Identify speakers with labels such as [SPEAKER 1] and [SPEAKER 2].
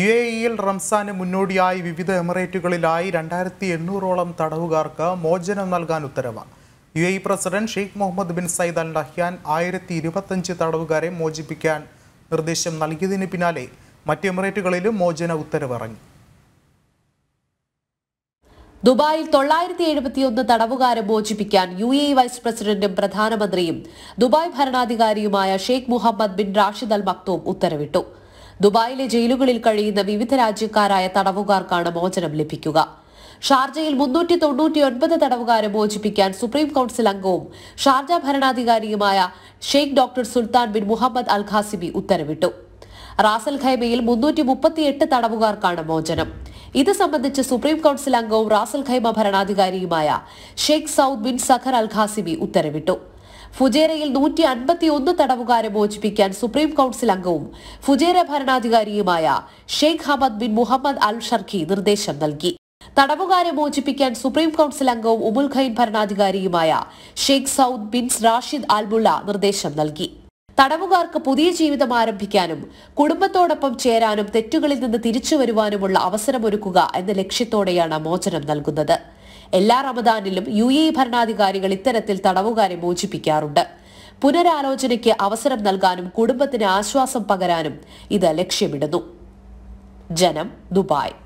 [SPEAKER 1] U A ഇയിൽ റംസാന് മുന്നോടിയായി വിവിധ എമിറേറ്റുകളിലായി രണ്ടായിരത്തി എണ്ണൂറോളം തടവുകാർക്ക് മോചനം നൽകാൻ ഉത്തരവ് U A E president Sheikh Muhammad bin Zayed Al Nahyan ആയിരത്തി ഇരുപത്തഞ്ച് തടവുകാരെ മോചിപ്പിക്കാൻ നിർദ്ദേശം നൽകിയതിന് പിന്നാലെ മറ്റ് എമിറേറ്റുകളിലും മോചന ഉത്തരവിറങ്ങി
[SPEAKER 2] ദുബായിൽ തൊള്ളായിരത്തി എഴുപത്തിയൊന്ന് തടവുകാരെ മോചിപ്പിക്കാൻ യു എ വൈസ് പ്രസിഡന്റും പ്രധാനമന്ത്രിയും ദുബായ് ഭരണാധികാരിയുമായ Sheikh Muhammad bin Rashid Al Maktoum ഉത്തരവിട്ടു ദുബായിലെ ജയിലുകളിൽ കഴിയുന്ന വിവിധ രാജ്യക്കാരായ തടവുകാർക്കാണ് മോചനം ലഭിക്കുക ഷാർജയിൽ മുന്നൂറ്റി തൊണ്ണൂറ്റിയൊൻപത് തടവുകാരെ മോചിപ്പിക്കാൻ സുപ്രീം കൌൺസിൽ അംഗവും ഷാർജ ഭരണാധികാരിയുമായ Sheikh doctor Sultan bin Muhammad Al Qasimi ഉത്തരവിട്ടു റാസൽ ഖൈമയിൽ മുന്നൂറ്റി മുപ്പത്തിയെട്ട് തടവുകാർക്കാണ് മോചനം ഇത് സംബന്ധിച്ച് സുപ്രീം കൌൺസിൽ അംഗവും റാസൽ ഖൈമ ഭരണാധികാരിയുമായ Sheikh Saud bin Saqr Al Qasimi ഉത്തരവിട്ടു ഫുജേരയിൽ നൂറ്റി അൻപത്തി ഒന്ന് തടവുകാരെ മോചിപ്പിക്കാൻ സുപ്രീം കൌൺസിൽ അംഗവും ഫുജേര ഭരണാധികാരിയുമായ Sheikh Hamad bin Muhammad Al Sharqi നിർദ്ദേശം നൽകി തടവുകാരെ മോചിപ്പിക്കാൻ സുപ്രീം കൌൺസിൽ അംഗവും ഉമുൽ ഖൈൻ ഭരണാധികാരിയുമായ Sheikh Saud bin Rashid Al Mualla നിർദ്ദേശം നൽകി തടവുകാർക്ക് പുതിയ ജീവിതം ആരംഭിക്കാനും കുടുംബത്തോടൊപ്പം ചേരാനും തെറ്റുകളിൽ നിന്ന് തിരിച്ചു വരുവാനുമുള്ള അവസരമൊരുക്കുക എന്ന ലക്ഷ്യത്തോടെയാണ് മോചനം നൽകുന്നത് എല്ലാ റമദാനിലും യു എ ഭരണാധികാരികൾ ഇത്തരത്തിൽ തടവുകാരെ മോചിപ്പിക്കാറുണ്ട് പുനരാലോചനയ്ക്ക് അവസരം നൽകാനും കുടുംബത്തിന് ആശ്വാസം പകരാനും ഇത് ലക്ഷ്യമിടുന്നു ജനം ദുബായ്